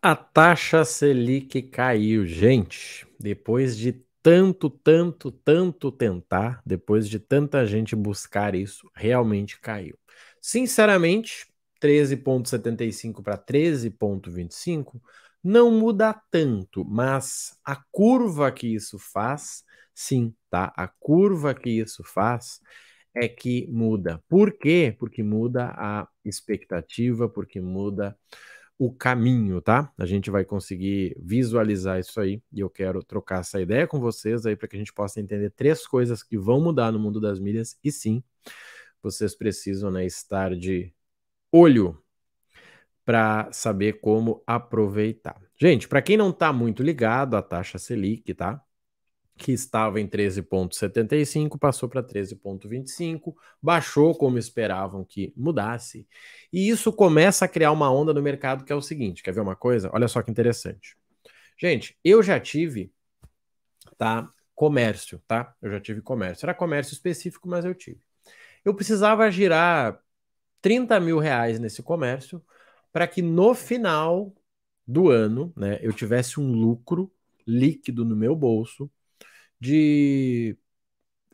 A taxa Selic caiu, gente. Depois de tanto, tanto, tanto tentar, depois de tanta gente buscar isso, realmente caiu. Sinceramente, 13,75 para 13,25 não muda tanto, mas a curva que isso faz, sim, tá? A curva que isso faz é que muda. Por quê? Porque muda a expectativa, porque muda o caminho, tá? A gente vai conseguir visualizar isso aí e eu quero trocar essa ideia com vocês aí para que a gente possa entender três coisas que vão mudar no mundo das milhas e sim, vocês precisam né, estar de olho para saber como aproveitar. Gente, para quem não está muito ligado a taxa Selic, tá? que estava em 13,75, passou para 13,25, baixou como esperavam que mudasse. E isso começa a criar uma onda no mercado que é o seguinte: quer ver uma coisa? Olha só que interessante. Gente, eu já tive tá, comércio, tá? Eu já tive comércio. Era comércio específico, mas eu tive. Eu precisava girar 30 mil reais nesse comércio para que no final do ano né, eu tivesse um lucro líquido no meu bolso de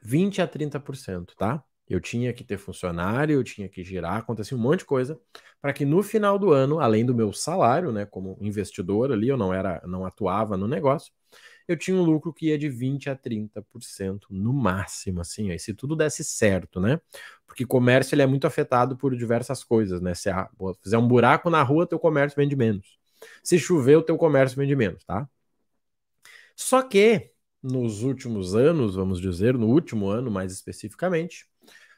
20 a 30%, tá? Eu tinha que ter funcionário, eu tinha que girar, acontecia um monte de coisa, para que no final do ano, além do meu salário, né, como investidor ali, eu não era, não atuava no negócio, eu tinha um lucro que ia de 20 a 30% no máximo, assim, aí se tudo desse certo, né? Porque comércio ele é muito afetado por diversas coisas, né? Se a, fizer um buraco na rua, teu comércio vende menos. Se chover, o teu comércio vende menos, tá? Só que nos últimos anos, vamos dizer, no último ano mais especificamente.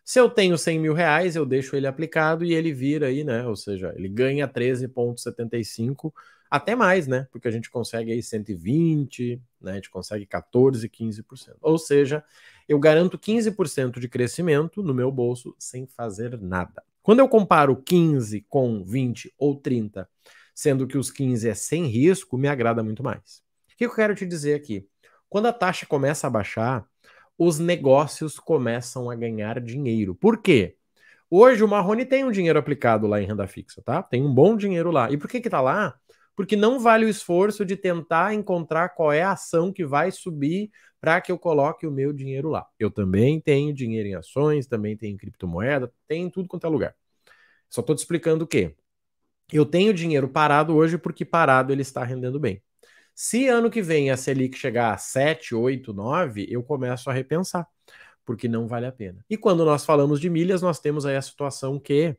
Se eu tenho 100 mil reais, eu deixo ele aplicado e ele vira aí, né? Ou seja, ele ganha 13,75, até mais, né? Porque a gente consegue aí 120, né? A gente consegue 14, 15%. Ou seja, eu garanto 15% de crescimento no meu bolso sem fazer nada. Quando eu comparo 15 com 20 ou 30, sendo que os 15 é sem risco, me agrada muito mais. O que eu quero te dizer aqui? Quando a taxa começa a baixar, os negócios começam a ganhar dinheiro. Por quê? Hoje o Marrone tem um dinheiro aplicado lá em renda fixa, tá? Tem um bom dinheiro lá. E por que que tá lá? Porque não vale o esforço de tentar encontrar qual é a ação que vai subir para que eu coloque o meu dinheiro lá. Eu também tenho dinheiro em ações, também tenho criptomoeda, tem tudo quanto é lugar. Só estou te explicando o quê? Eu tenho dinheiro parado hoje porque parado ele está rendendo bem. Se ano que vem a Selic chegar a 7, 8, 9, eu começo a repensar, porque não vale a pena. E quando nós falamos de milhas, nós temos aí a situação que,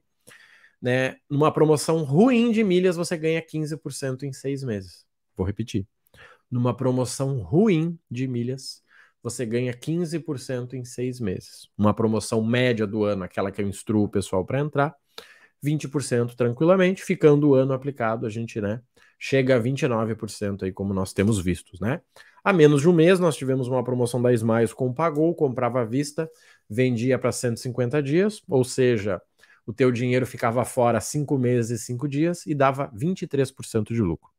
né, numa promoção ruim de milhas, você ganha 15% em seis meses. Vou repetir. Numa promoção ruim de milhas, você ganha 15% em seis meses. Uma promoção média do ano, aquela que eu instruo o pessoal para entrar, 20% tranquilamente, ficando o ano aplicado, a gente, né? chega a 29% aí, como nós temos vistos, né? Há menos de um mês, nós tivemos uma promoção da Smiles com Pagou, comprava à vista, vendia para 150 dias, ou seja, o teu dinheiro ficava fora 5 meses e 5 dias e dava 23% de lucro.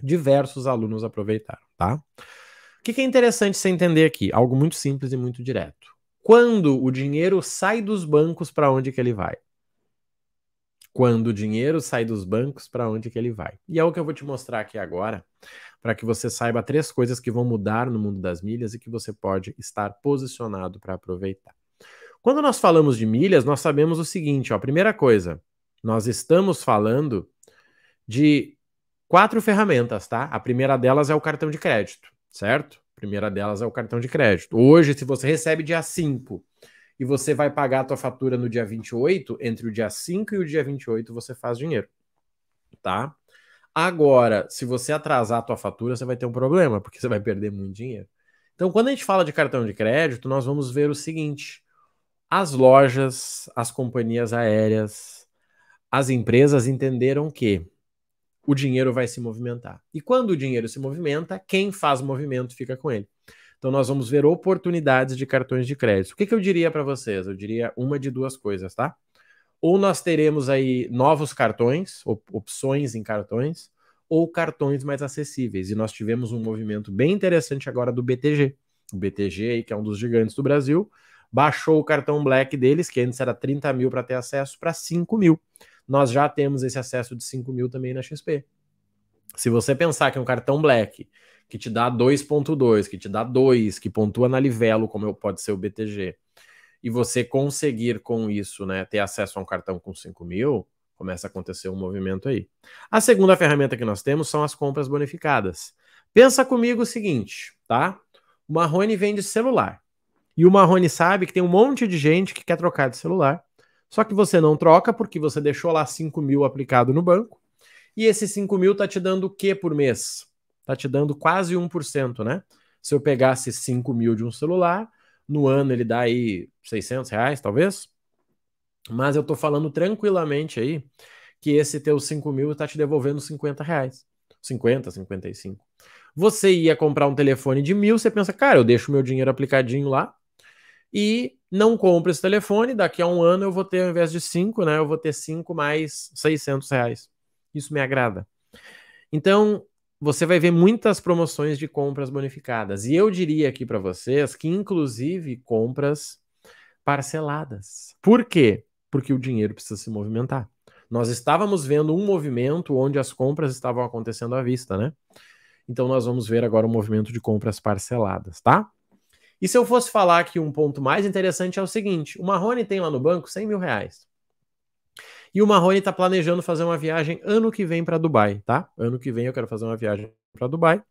Diversos alunos aproveitaram, tá? O que, que é interessante você entender aqui? Algo muito simples e muito direto. Quando o dinheiro sai dos bancos, para onde que ele vai? Quando o dinheiro sai dos bancos, para onde que ele vai? E é o que eu vou te mostrar aqui agora, para que você saiba três coisas que vão mudar no mundo das milhas e que você pode estar posicionado para aproveitar. Quando nós falamos de milhas, nós sabemos o seguinte, ó, primeira coisa, nós estamos falando de quatro ferramentas, tá? A primeira delas é o cartão de crédito, certo? A primeira delas é o cartão de crédito. Hoje, se você recebe dia 5 e você vai pagar a tua fatura no dia 28, entre o dia 5 e o dia 28 você faz dinheiro, tá? Agora, se você atrasar a tua fatura, você vai ter um problema, porque você vai perder muito dinheiro. Então, quando a gente fala de cartão de crédito, nós vamos ver o seguinte: as lojas, as companhias aéreas, as empresas entenderam que o dinheiro vai se movimentar. E quando o dinheiro se movimenta, quem faz movimento fica com ele. Então, nós vamos ver oportunidades de cartões de crédito. O que, que eu diria para vocês? Eu diria uma de duas coisas, tá? Ou nós teremos aí novos cartões, opções em cartões, ou cartões mais acessíveis. E nós tivemos um movimento bem interessante agora do BTG. O BTG, aí, que é um dos gigantes do Brasil, baixou o cartão Black deles, que antes era 30 mil para ter acesso, para 5 mil. Nós já temos esse acesso de 5 mil também na XP. Se você pensar que um cartão Black que te dá 2.2, que te dá 2, que pontua na Livelo, como pode ser o BTG, e você conseguir com isso, né, ter acesso a um cartão com 5 mil, começa a acontecer um movimento aí. A segunda ferramenta que nós temos são as compras bonificadas. Pensa comigo o seguinte, tá? O Marrone vende celular. E o Marrone sabe que tem um monte de gente que quer trocar de celular. Só que você não troca porque você deixou lá 5 mil aplicado no banco. E esse 5 mil tá te dando o que por mês? está te dando quase 1%, né? Se eu pegasse 5 mil de um celular, no ano ele dá aí 600 reais, talvez. Mas eu estou falando tranquilamente aí que esse teu 5 mil está te devolvendo 50 reais. 50, 55. Você ia comprar um telefone de mil, você pensa, cara, eu deixo meu dinheiro aplicadinho lá e não compro esse telefone, daqui a um ano eu vou ter, ao invés de 5, né, eu vou ter 5 mais 600 reais. Isso me agrada. Então, você vai ver muitas promoções de compras bonificadas. E eu diria aqui para vocês que, inclusive, compras parceladas. Por quê? Porque o dinheiro precisa se movimentar. Nós estávamos vendo um movimento onde as compras estavam acontecendo à vista, né? Então nós vamos ver agora o movimento de compras parceladas, tá? E se eu fosse falar que um ponto mais interessante é o seguinte: o Marrone tem lá no banco 100 mil reais. E o Marrone está planejando fazer uma viagem ano que vem para Dubai, tá? Ano que vem eu quero fazer uma viagem para Dubai.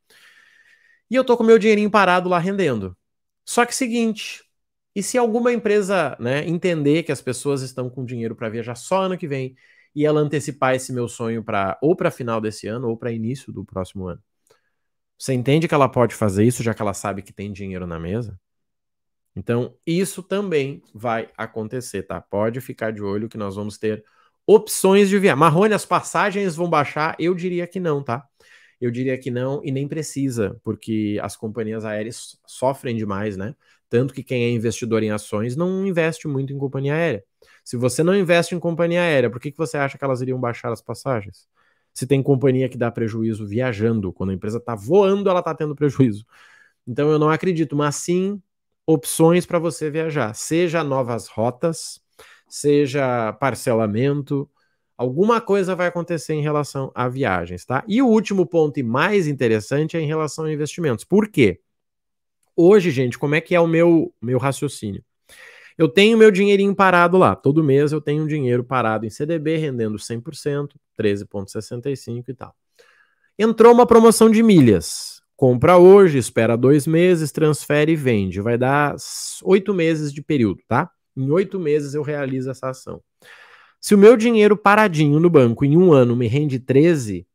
E eu tô com meu dinheirinho parado lá rendendo. Só que seguinte, e se alguma empresa, né, entender que as pessoas estão com dinheiro para viajar só ano que vem e ela antecipar esse meu sonho para ou para final desse ano ou para início do próximo ano? Você entende que ela pode fazer isso já que ela sabe que tem dinheiro na mesa? Então, isso também vai acontecer, tá? Pode ficar de olho que nós vamos ter opções de viagem. Marrone, as passagens vão baixar? Eu diria que não, tá? Eu diria que não e nem precisa, porque as companhias aéreas sofrem demais, né? Tanto que quem é investidor em ações não investe muito em companhia aérea. Se você não investe em companhia aérea, por que, que você acha que elas iriam baixar as passagens? Se tem companhia que dá prejuízo viajando, quando a empresa está voando, ela está tendo prejuízo. Então eu não acredito, mas sim opções para você viajar, seja novas rotas, seja parcelamento, alguma coisa vai acontecer em relação a viagens, tá? E o último ponto e mais interessante é em relação a investimentos. Por quê? Hoje, gente, como é que é o meu, meu raciocínio? Eu tenho meu dinheirinho parado lá. Todo mês eu tenho um dinheiro parado em CDB, rendendo 100%, 13,65 e tal. Entrou uma promoção de milhas. Compra hoje, espera dois meses, transfere e vende. Vai dar oito meses de período, tá? Em oito meses eu realizo essa ação. Se o meu dinheiro paradinho no banco em um ano me rende 13,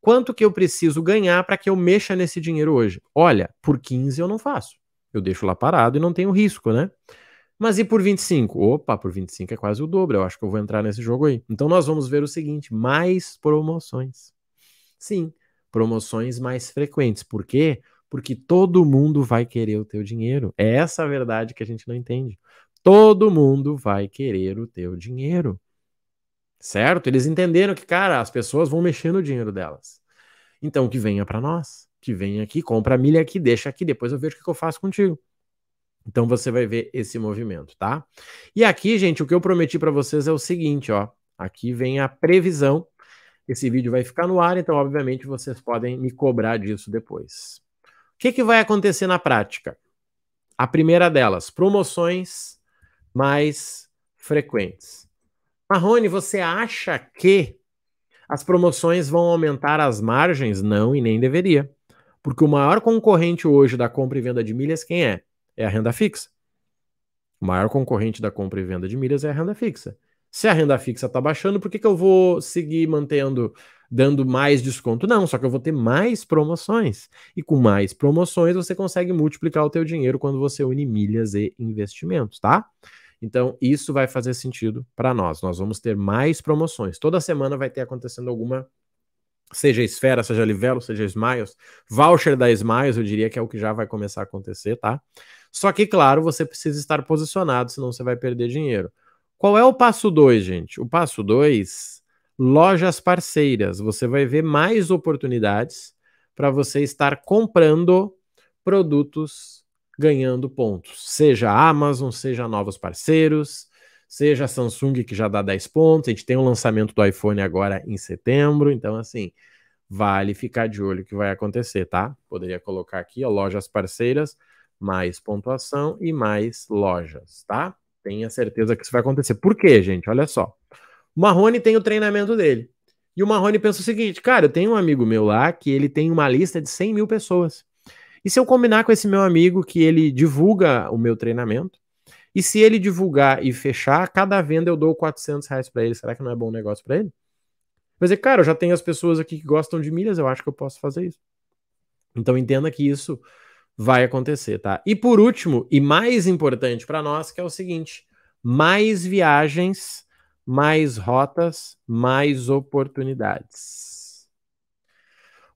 quanto que eu preciso ganhar para que eu mexa nesse dinheiro hoje? Olha, por 15 eu não faço. Eu deixo lá parado e não tenho risco, né? Mas e por 25? Opa, por 25 é quase o dobro. Eu acho que eu vou entrar nesse jogo aí. Então nós vamos ver o seguinte: mais promoções. Sim, promoções mais frequentes. Por quê? Porque todo mundo vai querer o teu dinheiro. É essa a verdade que a gente não entende. Todo mundo vai querer o teu dinheiro. Certo? Eles entenderam que, cara, as pessoas vão mexer no dinheiro delas. Então, que venha para nós, que venha aqui, compra a milha aqui, deixa aqui, depois eu vejo o que eu faço contigo. Então você vai ver esse movimento, tá? E aqui, gente, o que eu prometi para vocês é o seguinte, ó. Aqui vem a previsão. Esse vídeo vai ficar no ar, então obviamente vocês podem me cobrar disso depois. O que, que vai acontecer na prática? A primeira delas, promoções mais frequentes. Marrone, você acha que as promoções vão aumentar as margens? Não, e nem deveria. Porque o maior concorrente hoje da compra e venda de milhas, quem é? É a renda fixa. O maior concorrente da compra e venda de milhas é a renda fixa. Se a renda fixa está baixando, por que, que eu vou seguir mantendo, dando mais desconto? Não, só que eu vou ter mais promoções. E com mais promoções, você consegue multiplicar o teu dinheiro quando você une milhas e investimentos, tá? Então, isso vai fazer sentido para nós. Nós vamos ter mais promoções. Toda semana vai ter acontecendo alguma seja Esfera, seja Livelo, seja Smiles, voucher da Smiles, eu diria que é o que já vai começar a acontecer, tá? Só que, claro, você precisa estar posicionado, senão você vai perder dinheiro. Qual é o passo 2, gente? O passo 2, lojas parceiras. Você vai ver mais oportunidades para você estar comprando produtos ganhando pontos. Seja a Amazon, seja novos parceiros, seja a Samsung que já dá 10 pontos. A gente tem o um lançamento do iPhone agora em setembro, então assim, vale ficar de olho o que vai acontecer, tá? Poderia colocar aqui, ó, lojas parceiras, mais pontuação e mais lojas, tá? Tenha certeza que isso vai acontecer. Por quê, gente? Olha só. O Marrone tem o treinamento dele. E o Marrone pensa o seguinte, cara, eu tenho um amigo meu lá que ele tem uma lista de 100 mil pessoas. E se eu combinar com esse meu amigo que ele divulga o meu treinamento, e se ele divulgar e fechar, cada venda eu dou 400 reais para ele. Será que não é bom negócio para ele? Vai dizer, cara, eu já tenho as pessoas aqui que gostam de milhas, eu acho que eu posso fazer isso. Então entenda que isso vai acontecer, tá? E por último, e mais importante para nós, que é o seguinte: mais viagens, mais rotas, mais oportunidades.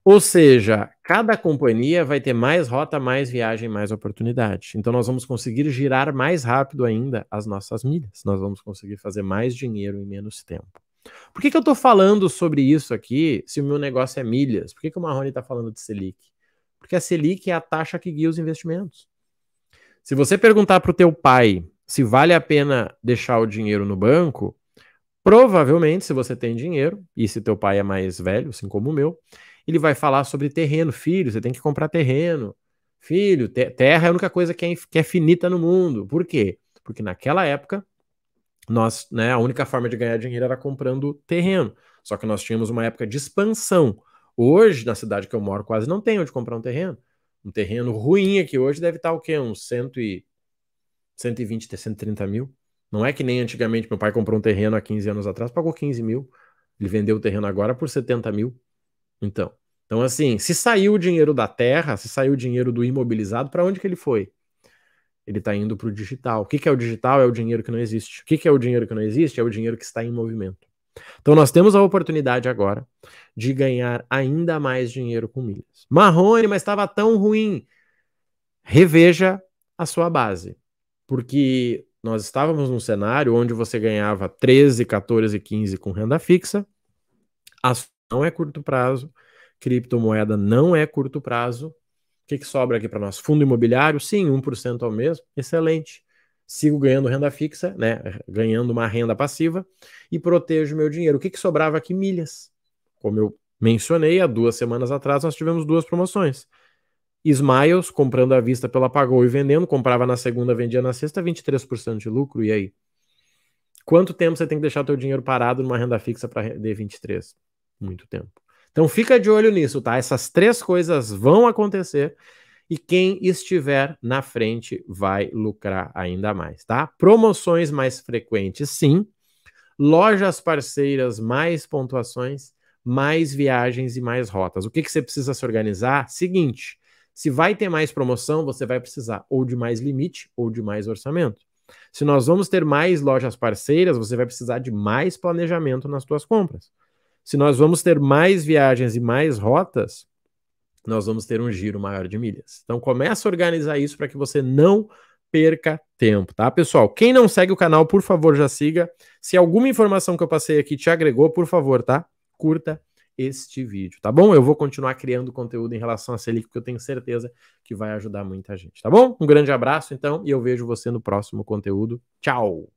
Ou seja, cada companhia vai ter mais rota, mais viagem, mais oportunidade. Então nós vamos conseguir girar mais rápido ainda as nossas milhas. Nós vamos conseguir fazer mais dinheiro em menos tempo. Por que, que eu estou falando sobre isso aqui se o meu negócio é milhas? Por que, que o Marrone está falando de Selic? Porque a Selic é a taxa que guia os investimentos. Se você perguntar para o teu pai se vale a pena deixar o dinheiro no banco, provavelmente, se você tem dinheiro, e se teu pai é mais velho, assim como o meu, ele vai falar sobre terreno. Filho, você tem que comprar terreno. Filho, te terra é a única coisa que é, que é finita no mundo. Por quê? Porque naquela época, nós, né, a única forma de ganhar dinheiro era comprando terreno. Só que nós tínhamos uma época de expansão. Hoje, na cidade que eu moro, quase não tem onde comprar um terreno. Um terreno ruim aqui hoje deve estar o quê? Uns e... 120 130 mil. Não é que nem antigamente meu pai comprou um terreno há 15 anos atrás, pagou 15 mil. Ele vendeu o terreno agora por 70 mil. Então, então assim, se saiu o dinheiro da terra, se saiu o dinheiro do imobilizado, para onde que ele foi? Ele está indo para o digital. O que, que é o digital? É o dinheiro que não existe. O que, que é o dinheiro que não existe? É o dinheiro que está em movimento. Então nós temos a oportunidade agora de ganhar ainda mais dinheiro com milhas. Marrone, mas estava tão ruim. Reveja a sua base, porque nós estávamos num cenário onde você ganhava 13, 14, 15 com renda fixa, não é curto prazo, criptomoeda não é curto prazo. O que, que sobra aqui para nós? Fundo imobiliário, sim, 1% ao mês, excelente. Sigo ganhando renda fixa, né? Ganhando uma renda passiva e protejo meu dinheiro. O que, que sobrava aqui? Milhas. Como eu mencionei, há duas semanas atrás nós tivemos duas promoções. Smiles, comprando à vista pela Pagou e vendendo, comprava na segunda, vendia na sexta, 23% de lucro, e aí? Quanto tempo você tem que deixar teu dinheiro parado numa renda fixa para render 23? muito tempo. Então fica de olho nisso, tá? Essas três coisas vão acontecer e quem estiver na frente vai lucrar ainda mais, tá? Promoções mais frequentes, sim. Lojas parceiras, mais pontuações, mais viagens e mais rotas. O que, que você precisa se organizar? Seguinte, se vai ter mais promoção, você vai precisar ou de mais limite ou de mais orçamento. Se nós vamos ter mais lojas parceiras, você vai precisar de mais planejamento nas suas compras. Se nós vamos ter mais viagens e mais rotas, nós vamos ter um giro maior de milhas. Então começa a organizar isso para que você não perca tempo, tá, pessoal? Quem não segue o canal, por favor, já siga. Se alguma informação que eu passei aqui te agregou, por favor, tá? Curta este vídeo, tá bom? Eu vou continuar criando conteúdo em relação a Selic, porque eu tenho certeza que vai ajudar muita gente, tá bom? Um grande abraço, então, e eu vejo você no próximo conteúdo. Tchau!